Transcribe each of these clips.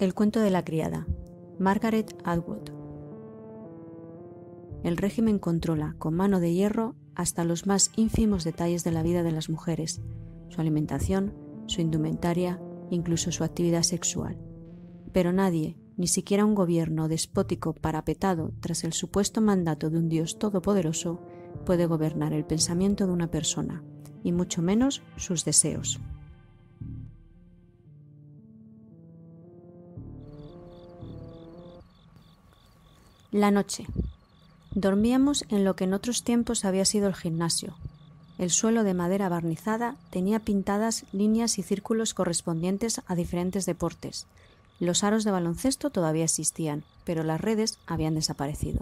El cuento de la criada, Margaret Atwood. El régimen controla, con mano de hierro, hasta los más ínfimos detalles de la vida de las mujeres, su alimentación, su indumentaria, incluso su actividad sexual. Pero nadie, ni siquiera un gobierno despótico parapetado tras el supuesto mandato de un Dios todopoderoso, puede gobernar el pensamiento de una persona, y mucho menos sus deseos. La noche. Dormíamos en lo que en otros tiempos había sido el gimnasio. El suelo de madera barnizada tenía pintadas líneas y círculos correspondientes a diferentes deportes. Los aros de baloncesto todavía existían, pero las redes habían desaparecido.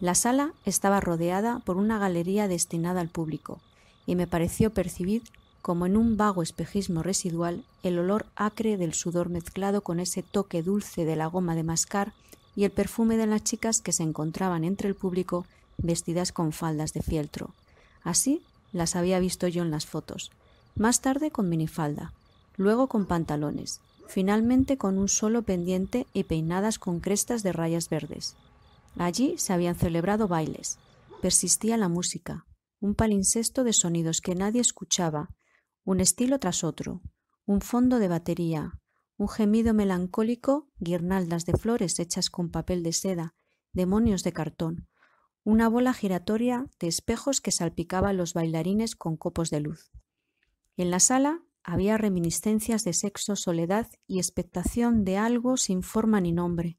La sala estaba rodeada por una galería destinada al público, y me pareció percibir, como en un vago espejismo residual, el olor acre del sudor mezclado con ese toque dulce de la goma de mascar y el perfume de las chicas que se encontraban entre el público vestidas con faldas de fieltro. Así las había visto yo en las fotos. Más tarde con minifalda, luego con pantalones, finalmente con un solo pendiente y peinadas con crestas de rayas verdes. Allí se habían celebrado bailes. Persistía la música, un palincesto de sonidos que nadie escuchaba, un estilo tras otro, un fondo de batería, un gemido melancólico, guirnaldas de flores hechas con papel de seda, demonios de cartón, una bola giratoria de espejos que salpicaba a los bailarines con copos de luz. En la sala había reminiscencias de sexo, soledad y expectación de algo sin forma ni nombre.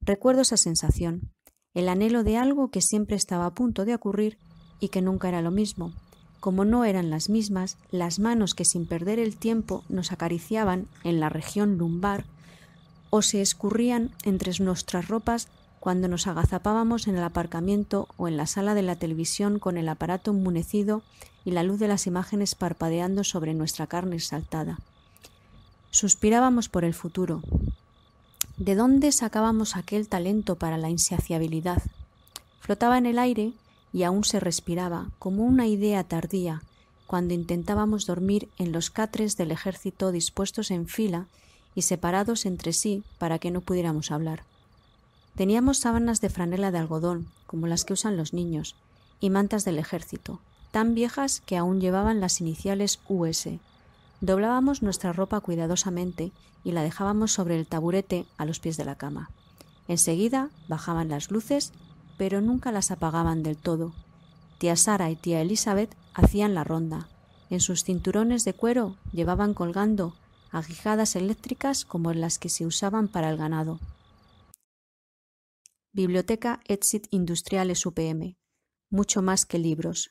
Recuerdo esa sensación, el anhelo de algo que siempre estaba a punto de ocurrir y que nunca era lo mismo como no eran las mismas, las manos que sin perder el tiempo nos acariciaban en la región lumbar o se escurrían entre nuestras ropas cuando nos agazapábamos en el aparcamiento o en la sala de la televisión con el aparato enmunecido y la luz de las imágenes parpadeando sobre nuestra carne exaltada. Suspirábamos por el futuro. ¿De dónde sacábamos aquel talento para la insaciabilidad? Flotaba en el aire y aún se respiraba como una idea tardía cuando intentábamos dormir en los catres del ejército dispuestos en fila y separados entre sí para que no pudiéramos hablar. Teníamos sábanas de franela de algodón, como las que usan los niños, y mantas del ejército, tan viejas que aún llevaban las iniciales US. Doblábamos nuestra ropa cuidadosamente y la dejábamos sobre el taburete a los pies de la cama. Enseguida bajaban las luces pero nunca las apagaban del todo. Tía Sara y tía Elizabeth hacían la ronda. En sus cinturones de cuero llevaban colgando aguijadas eléctricas como las que se usaban para el ganado. Biblioteca Exit Industriales UPM. Mucho más que libros.